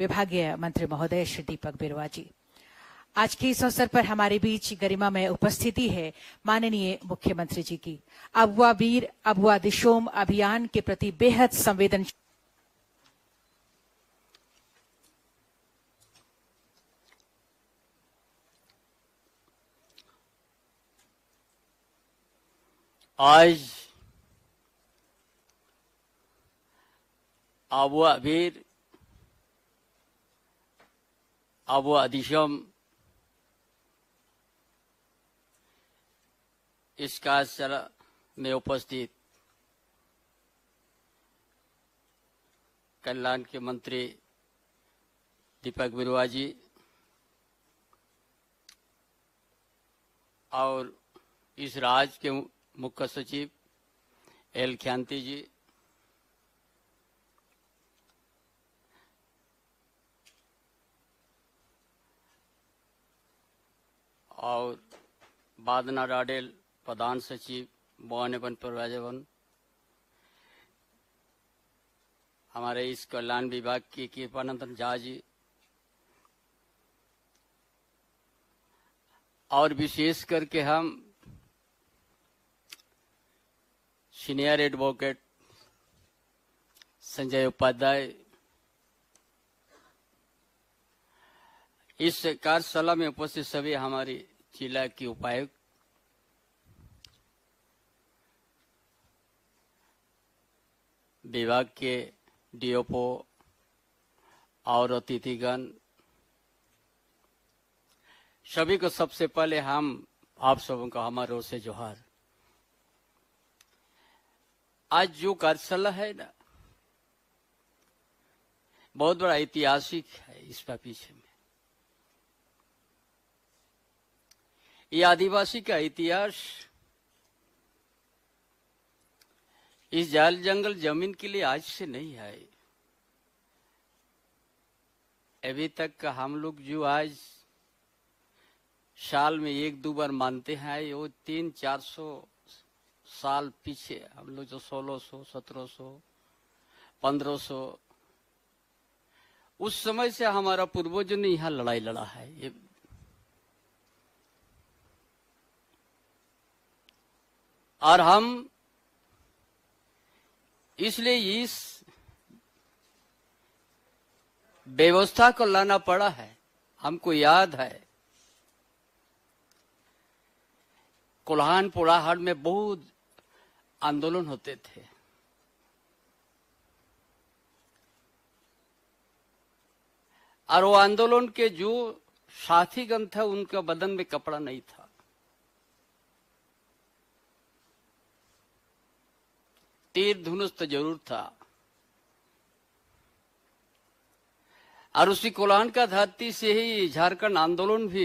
विभागीय मंत्री महोदय श्री दीपक बिरवा जी आज के इस अवसर पर हमारे बीच गरिमा में उपस्थिति है माननीय मुख्यमंत्री जी की अबुआ वीर अबुआ दिशोम अभियान के प्रति बेहद संवेदन आज अबुआ वीर वो अधिशम इस चल में उपस्थित कल्याण के मंत्री दीपक बिरुआ जी और इस राज्य के मुख्य सचिव एल ख्यांति जी और बादना राडेल प्रधान सचिव बवन प्रजावन हमारे इस कल्याण विभाग की कृपानंदन झा जी और विशेष करके हम सीनियर एडवोकेट संजय उपाध्याय इस कार्यशाला में उपस्थित सभी हमारी जिला के उपायुक्त विभाग के डीओपो और अतिथिगण सभी को सबसे पहले हम आप सबों का हमारे ओर से जोहार आज जो कार्यशाला है ना बहुत बड़ा ऐतिहासिक है इसका पीछे में ये आदिवासी का इतिहास इस जाल जंगल जमीन के लिए आज से नहीं है अभी तक का हम लोग जो आज साल में एक दो बार मानते हैं वो तीन चार सौ साल पीछे हम लोग जो सोलह सौ सत्रह सौ पंद्रह सौ उस समय से हमारा पूर्वज ने यहाँ लड़ाई लड़ा है ये और हम इसलिए इस व्यवस्था को लाना पड़ा है हमको याद है कोल्हान पोलाहाट में बहुत आंदोलन होते थे और वो आंदोलन के जो गण था उनका बदन में कपड़ा नहीं था तीर धनुष तो जरूर था और उसी कोलान का धरती से ही झारखंड आंदोलन भी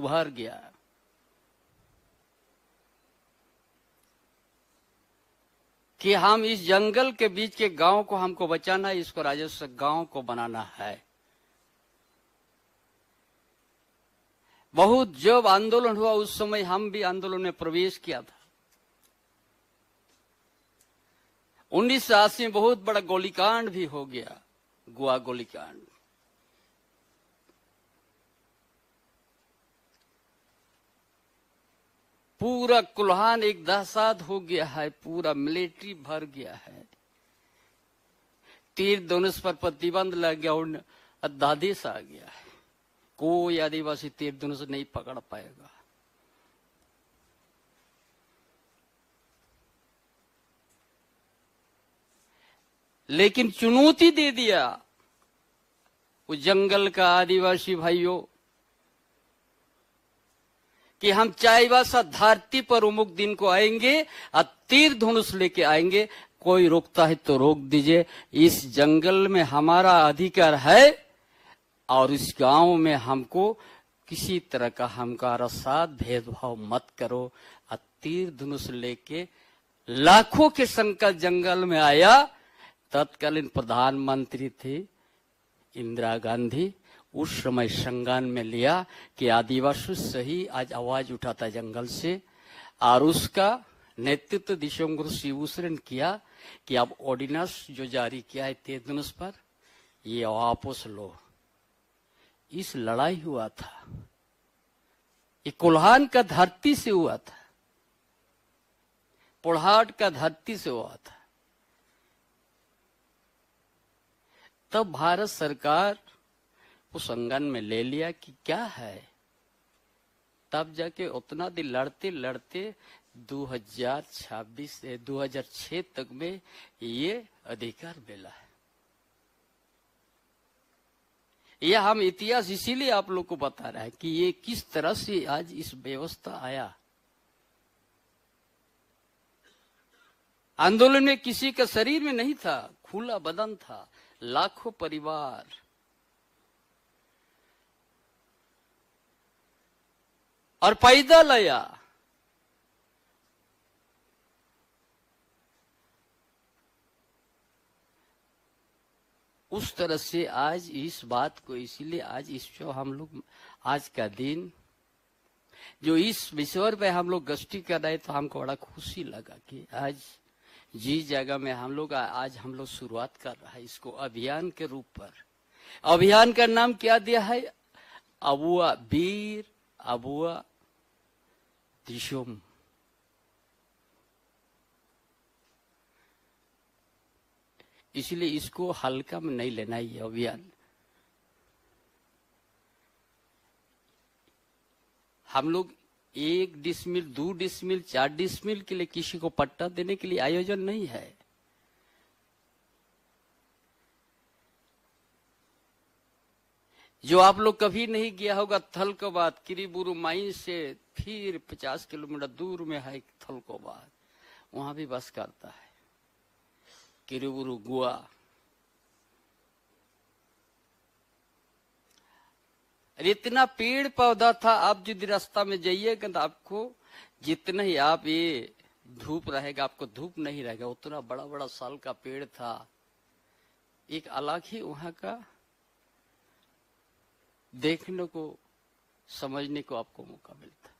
उभार गया कि हम इस जंगल के बीच के गांव को हमको बचाना है इसको राजस्व गांव को बनाना है बहुत जब आंदोलन हुआ उस समय हम भी आंदोलन में प्रवेश किया था उन्नीस में बहुत बड़ा गोलीकांड भी हो गया गोवा गोलीकांड पूरा कुल्हान एक दहसाद हो गया है पूरा मिलिट्री भर गया है तीर धनुष पर प्रतिबंध लग गया और अध्यादेश आ गया है कोई आदिवासी तीर धनुष नहीं पकड़ पाएगा लेकिन चुनौती दे दिया उस जंगल का आदिवासी भाइयों कि हम चाईबासा धरती पर उमुक दिन को आएंगे और तीर धनुष लेके आएंगे कोई रोकता है तो रोक दीजिए इस जंगल में हमारा अधिकार है और इस गांव में हमको किसी तरह का हमकारा साथ भेदभाव मत करो और तीर धनुष लेके लाखों के संकट जंगल में आया तत्कालीन प्रधानमंत्री थे इंदिरा गांधी उस समय संज्ञान में लिया कि आदिवासी सही आज आवाज उठाता जंगल से और उसका नेतृत्व गुरु शिवूसरे ने किया कि अब ऑर्डिनेंस जो जारी किया है तेजनुस पर ये वापस लो इस लड़ाई हुआ था ये कुल्हान का धरती से हुआ था पोढ़ाट का धरती से हुआ था तब भारत सरकार उस अंगन में ले लिया कि क्या है तब जाके उतना दिन लड़ते लड़ते 2026 से 2006 तक में ये अधिकार मिला है यह हम इतिहास इसीलिए आप लोग को बता रहे हैं कि ये किस तरह से आज इस व्यवस्था आया आंदोलन में किसी का शरीर में नहीं था खुला बदन था लाखों परिवार और पैदल आया उस तरह से आज इस बात को इसीलिए आज जो हम लोग आज का दिन जो इस विश्वर में हम लोग गश्ती कर रहे तो हमको बड़ा खुशी लगा कि आज जिस जगह में हम लोग आज हम लोग शुरुआत कर रहा है इसको अभियान के रूप पर अभियान का नाम क्या दिया है अबुआ वीर अबुआ त्रिशुम इसलिए इसको हल्का में नहीं लेना ये अभियान हम लोग एक डिसमिल दो डिसमिल चार डिसमिल के लिए किसी को पट्टा देने के लिए आयोजन नहीं है जो आप लोग कभी नहीं गया होगा थलकोबाद माइन से फिर 50 किलोमीटर दूर में है थलकोबाद वहां भी बस करता है किरीबुरु गोवा अरे इतना पेड़ पौधा था आप यदि रास्ता में जाइएगा तो आपको जितना ही आप ये धूप रहेगा आपको धूप नहीं रहेगा उतना बड़ा बड़ा साल का पेड़ था एक अलग ही वहां का देखने को समझने को आपको मौका मिलता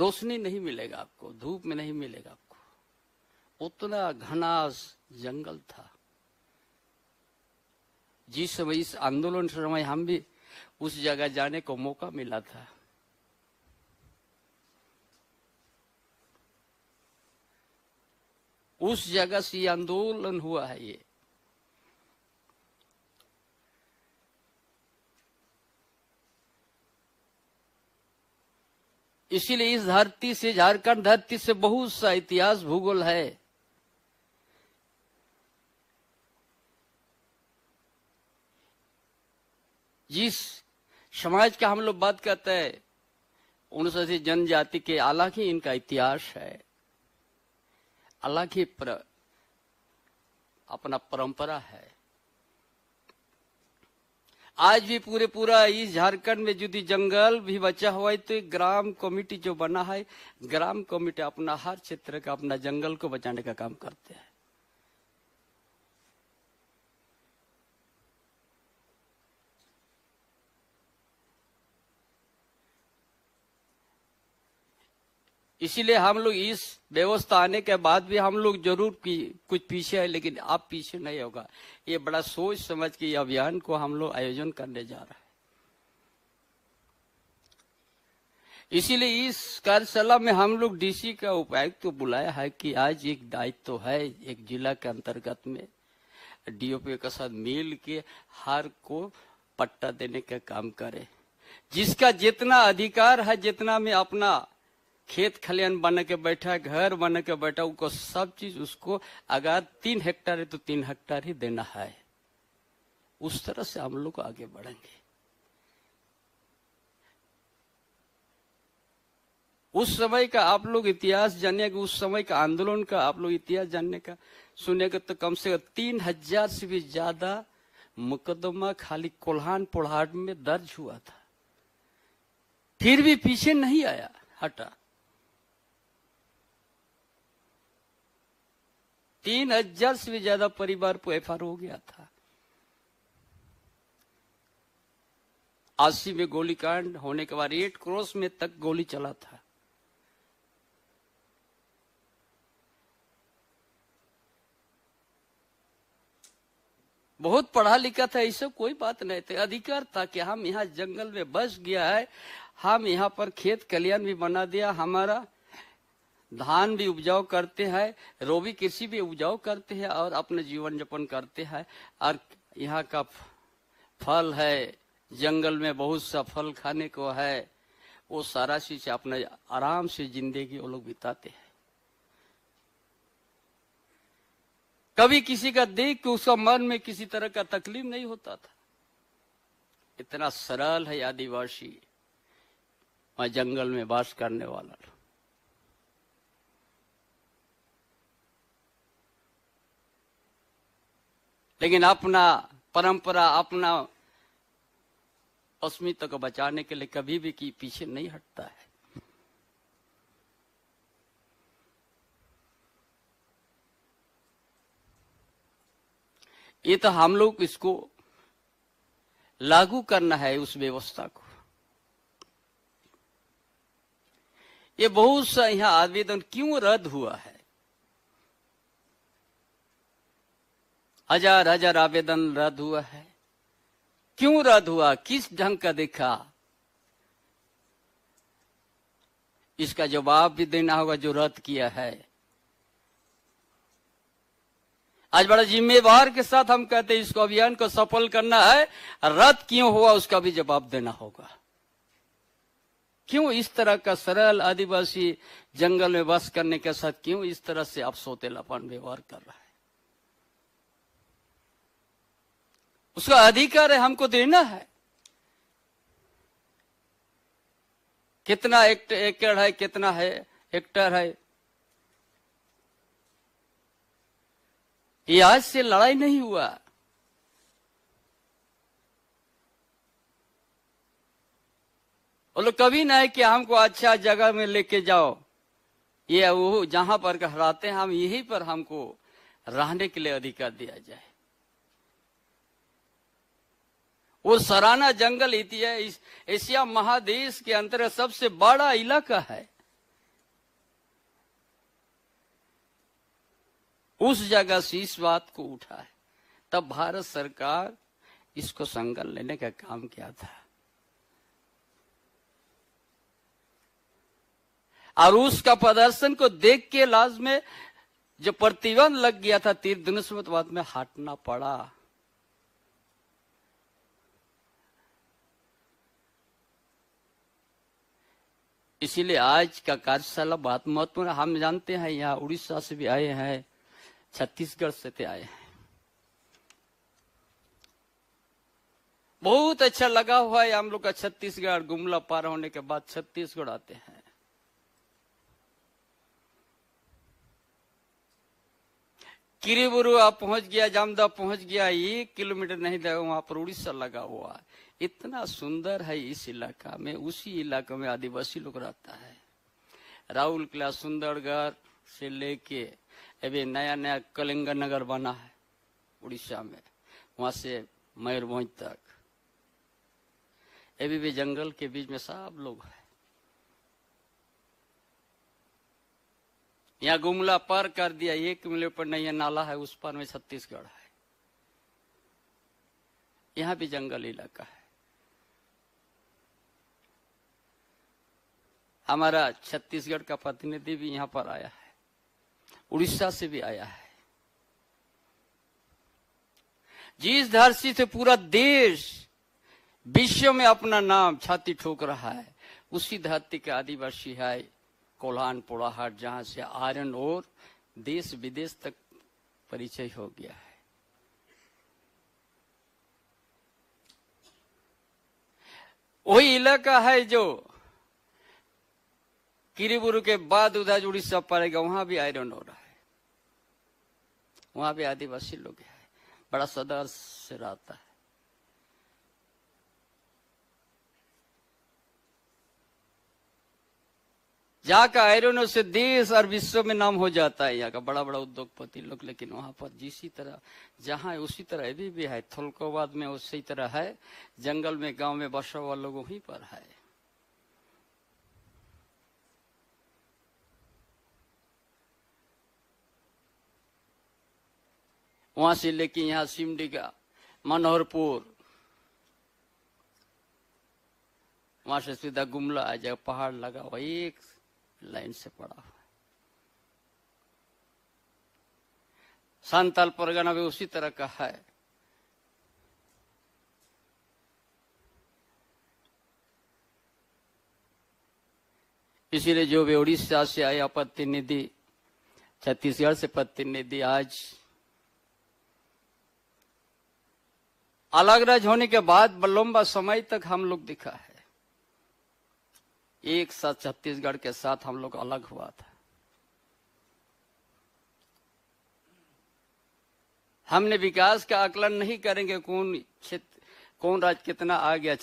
रोशनी नहीं मिलेगा आपको धूप में नहीं मिलेगा आपको उतना घना जंगल था जिस समय इस आंदोलन समय हम भी उस जगह जाने को मौका मिला था उस जगह से आंदोलन हुआ है ये इसीलिए इस धरती से झारखंड धरती से बहुत सा इतिहास भूगोल है जिस समाज का हम लोग बात करते हैं उन सौ जनजाति के अलग ही इनका इतिहास है ही पर, अपना परंपरा है आज भी पूरे पूरा इस झारखंड में यदि जंगल भी बचा हुआ है तो ग्राम कमेटी जो बना है ग्राम कमेटी अपना हर क्षेत्र का अपना जंगल को बचाने का काम करते हैं इसीलिए हम लोग इस व्यवस्था आने के बाद भी हम लोग जरूर पी, कुछ पीछे है लेकिन आप पीछे नहीं होगा ये बड़ा सोच समझ के अभियान को हम लोग आयोजन करने जा रहे हैं इसीलिए इस कार्यशाला में हम लोग डीसी का उपायुक्त को बुलाया है कि आज एक दायित्व तो है एक जिला के अंतर्गत में डीओपी के साथ मिल के हर को पट्टा देने का काम करे जिसका जितना अधिकार है जितना में अपना खेत खलियान बन के बैठा घर बन के बैठा उसको सब चीज उसको अगर तीन हेक्टर है तो तीन हेक्टर ही देना है उस तरह से हम लोग आगे बढ़ेंगे उस समय का आप लोग इतिहास जानने का उस समय का आंदोलन का आप लोग इतिहास जानने का सुनने का तो कम से कम तीन हजार से भी ज्यादा मुकदमा खाली कोल्हान पोहाट में दर्ज हुआ था फिर भी पीछे नहीं आया हटा तीन हजार से भी ज्यादा परिवार को एफ हो गया था अस्सी में गोलीकांड होने के बाद एट क्रॉस में तक गोली चला था बहुत पढ़ा लिखा था ऐसे कोई बात नहीं थे अधिकार था कि हम यहाँ जंगल में बस गया है हम यहाँ पर खेत कल्याण भी बना दिया हमारा धान भी उपजाऊ करते हैं रोबी कृषि भी उपजाऊ करते हैं और अपने जीवन यापन करते हैं और यहाँ का फल है जंगल में बहुत सा फल खाने को है वो सारा चीज अपने आराम से जिंदगी वो लोग बिताते हैं कभी किसी का देख के उसका मन में किसी तरह का तकलीफ नहीं होता था इतना सरल है आदिवासी मैं जंगल में बास करने वाला लेकिन अपना परंपरा अपना अस्मिता को बचाने के लिए कभी भी की पीछे नहीं हटता है ये तो हम लोग इसको लागू करना है उस व्यवस्था को ये बहुत सा यहां आवेदन क्यों रद्द हुआ है हजार हजार आवेदन रद्द हुआ है क्यों रद्द हुआ किस ढंग का देखा इसका जवाब भी देना होगा जो रद्द किया है आज बड़ा जिम्मेवार के साथ हम कहते हैं इसको अभियान को सफल करना है रद्द क्यों हुआ उसका भी जवाब देना होगा क्यों इस तरह का सरल आदिवासी जंगल में बस करने के साथ क्यों इस तरह से आप सोतेलापन व्यवहार कर रहा है उसका अधिकार है हमको देना है कितना एक, एकड़ है कितना है हेक्टर है ये आज से लड़ाई नहीं हुआ बोलो लोग कभी ना है कि हमको अच्छा जगह में लेके जाओ ये वो जहां पर कहराते हैं हम यहीं पर हमको रहने के लिए अधिकार दिया जाए वो सराना जंगल इस एशिया महादेश के अंतर्गत सबसे बड़ा इलाका है उस जगह से इस बात को उठा है तब भारत सरकार इसको संगल लेने का काम किया था और उसका प्रदर्शन को देख के लाज में जो प्रतिबंध लग गया था तीर्थ धनुष तो बाद में हटना पड़ा इसीलिए आज का कार्यशाला बहुत महत्वपूर्ण हम जानते हैं यहाँ उड़ीसा से भी आए हैं छत्तीसगढ़ से भी आए हैं बहुत अच्छा लगा हुआ है हम लोग का छत्तीसगढ़ गुमला पार होने के बाद छत्तीसगढ़ आते हैं आप पहुंच गया जामदा पहुंच गया एक किलोमीटर नहीं था वहां पर उड़ीसा लगा हुआ है इतना सुंदर है इस इलाका में उसी इलाका में आदिवासी लोग रहता है राहुल किला सुंदरगढ़ से लेके अभी नया नया कलिंगा नगर बना है उड़ीसा में वहां से मयूरभंज तक अभी भी जंगल के बीच में सब लोग है यहाँ गुमला पार कर दिया एक मिले पर नहीं है नाला है उस पर में छत्तीसगढ़ है यहाँ भी जंगल इलाका है हमारा छत्तीसगढ़ का प्रतिनिधि भी यहाँ पर आया है उड़ीसा से भी आया है जिस धरती से पूरा देश विश्व में अपना नाम छाती ठोक रहा है उसी धरती के आदिवासी है कोल्हान पोड़ाहाट जहां से आयरन और देश विदेश तक परिचय हो गया है वही इलाका है जो किरीबुरु के बाद उधर उड़ीसा पड़ेगा वहां भी आयरन हो रहा है वहां भी आदिवासी लोग है बड़ा सदर से रहता है जाकर आयरन से देश और विश्व में नाम हो जाता है यहाँ का बड़ा बड़ा उद्योगपति लोग लेकिन वहां पर जिसी तरह जहाँ है उसी तरह अभी भी है थोलकोबाद में उसी तरह है जंगल में गांव में बसा हुआ लोग वहीं पर है वहां से लेके यहाँ सिमडिगा मनोहरपुर वहां से सीधा गुमला आ जाएगा पहाड़ लगा हुआ एक लाइन से पड़ा हुआ संताल परगना भी उसी तरह का है इसीलिए जो भी उड़ीसा से आए प्रतिनिधि छत्तीसगढ़ से प्रतिनिधि आज अलग राज होने के बाद लंबा समय तक हम लोग दिखा है एक साथ छत्तीसगढ़ के साथ हम लोग अलग हुआ था हमने विकास का आकलन नहीं करेंगे कौन क्षेत्र कौन राज्य कितना आ गया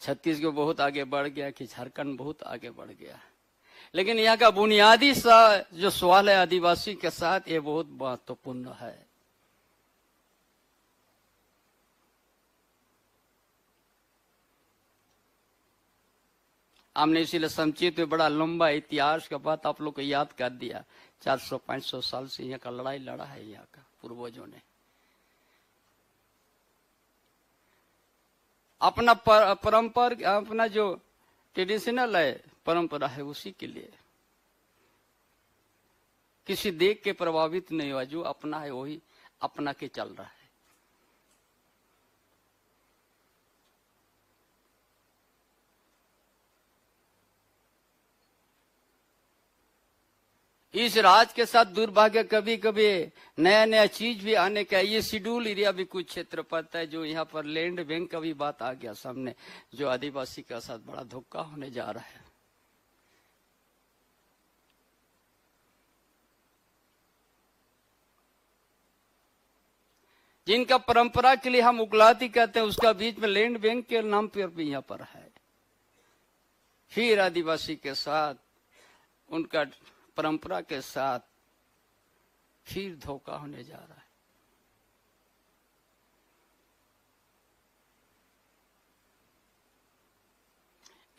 छत्तीसगढ़ बहुत आगे बढ़ गया कि झारखंड बहुत आगे बढ़ गया लेकिन यहाँ का बुनियादी सा जो सवाल है आदिवासी के साथ ये बहुत महत्वपूर्ण है हमने इसीलिए संचित में बड़ा लंबा इतिहास का बात आप लोग को याद कर दिया 400-500 साल से यहाँ का लड़ाई लड़ा है यहाँ का पूर्वजों ने अपना पर, परंपर अपना जो ट्रेडिशनल है परंपरा है उसी के लिए किसी देख के प्रभावित नहीं हुआ जो अपना है वही अपना के चल रहा है इस राज के साथ दुर्भाग्य कभी कभी नया नया चीज भी आने का ये शेड्यूल एरिया भी कुछ क्षेत्र पड़ता है जो यहाँ पर लैंड बैंक का भी बात आ गया सामने जो आदिवासी का साथ बड़ा धोखा होने जा रहा है जिनका परंपरा के लिए हम उगलाती कहते हैं उसका बीच में लैंड बैंक के नाम पर भी यहाँ पर है फिर आदिवासी के साथ उनका परंपरा के साथ फिर धोखा होने जा रहा है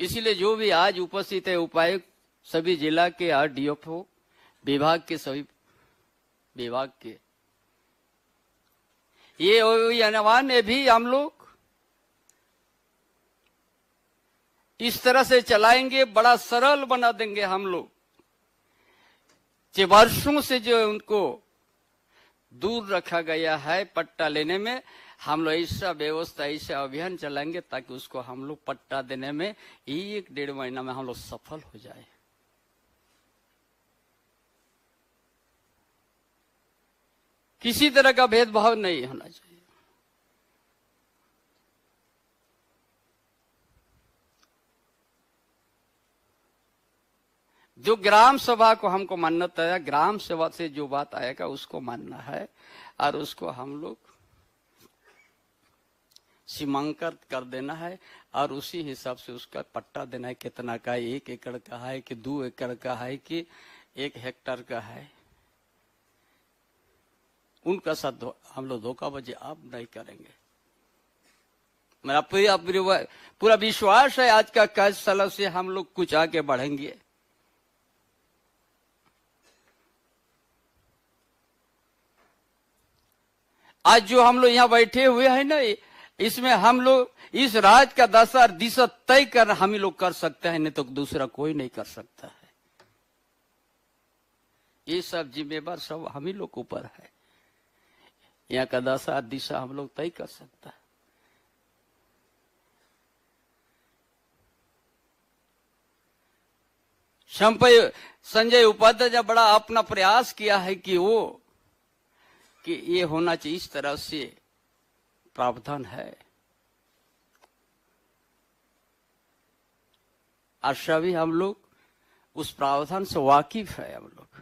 इसलिए जो भी आज उपस्थित है उपायुक्त सभी जिला के आर डीएफओ विभाग के सभी विभाग के ये अनिवार्य भी हम लोग इस तरह से चलाएंगे बड़ा सरल बना देंगे हम लोग वर्षों से जो उनको दूर रखा गया है पट्टा लेने में हम लोग ऐसा व्यवस्था ऐसा अभियान चलाएंगे ताकि उसको हम लोग पट्टा देने में एक डेढ़ महीना में हम लोग सफल हो जाए किसी तरह का भेदभाव नहीं होना चाहिए जो ग्राम सभा को हमको मानना है ग्राम सभा से जो बात आएगा उसको मानना है और उसको हम लोग सीमांकन कर देना है और उसी हिसाब से उसका पट्टा देना है कितना का एक एकड़ का है कि दो एकड़ का है कि एक हेक्टर का है उनका साथ हम लोग धोखाबाजी आप नहीं करेंगे मेरा पूरा पूरा विश्वास है आज का कार्यशाला से हम लोग कुछ आगे बढ़ेंगे आज जो हम लोग यहाँ बैठे हुए हैं ना इसमें हम लोग इस राज का दशा दिशा तय कर हम लोग कर सकते हैं नहीं तो दूसरा कोई नहीं कर सकता है ये सब जिम्मेवार सब हम ही लोग ऊपर है यहाँ का दशा दिशा हम लोग तय कर सकता है संजय उपाध्याय जब बड़ा अपना प्रयास किया है कि वो कि ये होना चाहिए इस तरह से प्रावधान है और सभी हम लोग उस प्रावधान से वाकिफ है हम लोग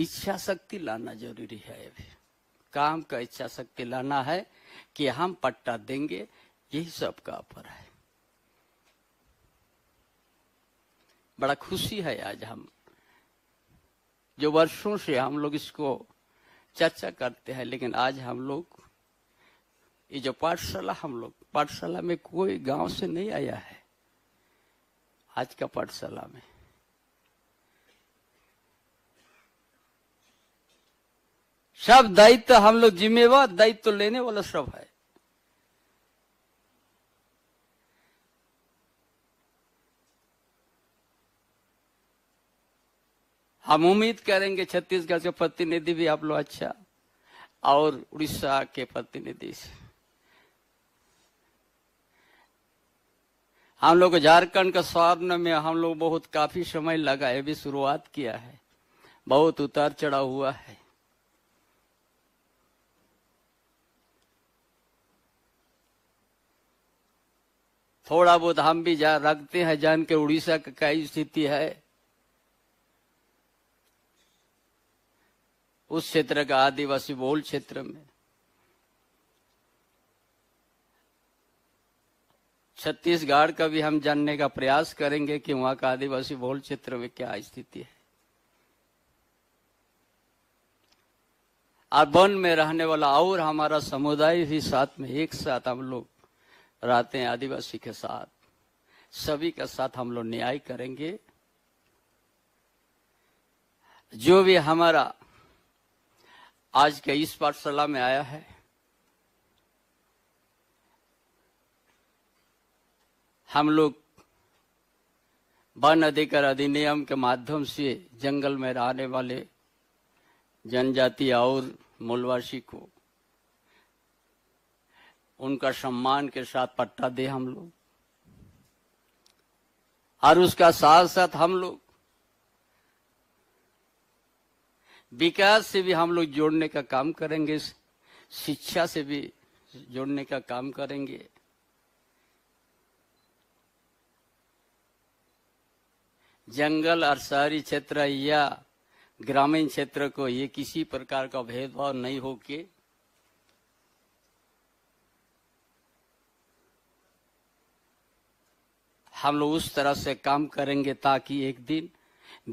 इच्छा शक्ति लाना जरूरी है अभी काम का इच्छा शक्ति लाना है कि हम पट्टा देंगे यही सबका अपर है बड़ा खुशी है आज हम जो वर्षों से हम लोग इसको चर्चा करते हैं लेकिन आज हम लोग ये जो पाठशाला हम लोग पाठशाला में कोई गांव से नहीं आया है आज का पाठशाला में सब दायित्व हम लोग जिम्मेवार दायित्व लेने वाला सब है हम उम्मीद करेंगे छत्तीसगढ़ के प्रतिनिधि भी आप लोग अच्छा और उड़ीसा के प्रतिनिधि से हम लोग झारखंड के स्वर्ण में हम लोग बहुत काफी समय लगा है भी शुरुआत किया है बहुत उतार चढ़ा हुआ है थोड़ा बहुत हम भी जा रखते हैं जान के उड़ीसा का कई स्थिति है उस क्षेत्र का आदिवासी बहुल क्षेत्र में छत्तीसगढ़ का भी हम जानने का प्रयास करेंगे कि वहां का आदिवासी बहुल क्षेत्र में क्या स्थिति है और वन में रहने वाला और हमारा समुदाय भी साथ में एक साथ हम लोग रहते हैं आदिवासी के साथ सभी के साथ हम लोग न्याय करेंगे जो भी हमारा आज के इस पाठशाला में आया है हम लोग वन अधिकार अधिनियम के माध्यम से जंगल में रहने वाले जनजाति और मूलवासी को उनका सम्मान के साथ पट्टा दे हम लोग और उसका साथ साथ हम लोग विकास से भी हम लोग जोड़ने का काम करेंगे शिक्षा से भी जोड़ने का काम करेंगे जंगल और शहरी क्षेत्र या ग्रामीण क्षेत्र को ये किसी प्रकार का भेदभाव नहीं होके हम लोग उस तरह से काम करेंगे ताकि एक दिन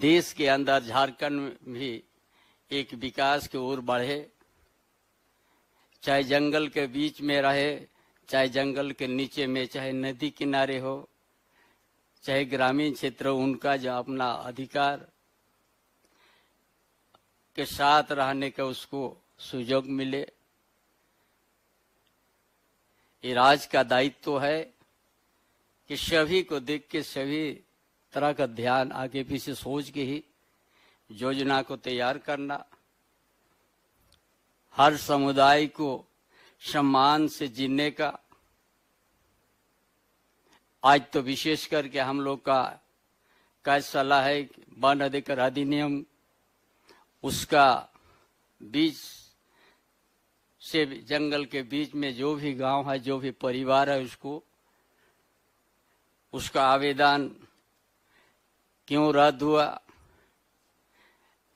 देश के अंदर झारखंड में भी एक विकास की ओर बढ़े चाहे जंगल के बीच में रहे चाहे जंगल के नीचे में चाहे नदी किनारे हो चाहे ग्रामीण क्षेत्र उनका जो अपना अधिकार के साथ रहने का उसको सुजोग मिले ये राज का दायित्व तो है कि सभी को देख के सभी तरह का ध्यान आगे पीछे सोच के ही योजना को तैयार करना हर समुदाय को सम्मान से जीने का आज तो विशेष करके हम लोग का काय सलाह है वन अधिकार अधिनियम उसका बीच से जंगल के बीच में जो भी गांव है जो भी परिवार है उसको उसका आवेदन क्यों रद्द हुआ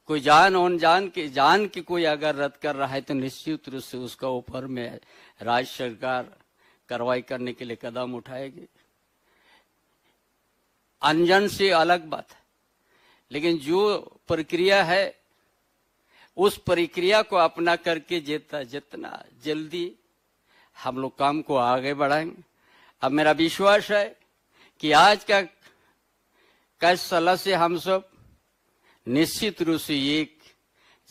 कोई जान और जान के जान के कोई अगर रद्द कर रहा है तो निश्चित रूप से उसका ऊपर में राज्य सरकार कार्रवाई करने के लिए कदम उठाएगी अनजन से अलग बात है लेकिन जो प्रक्रिया है उस प्रक्रिया को अपना करके जितना जितना जल्दी हम लोग काम को आगे बढ़ाएंगे अब मेरा विश्वास है कि आज का कई सलाह से हम सब निश्चित रूप से ये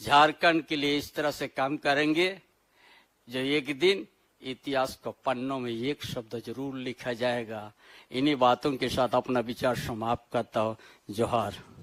झारखंड के लिए इस तरह से काम करेंगे जो एक दिन इतिहास को पन्नों में एक शब्द जरूर लिखा जाएगा इन्हीं बातों के साथ अपना विचार समाप्त करता हूँ जोहार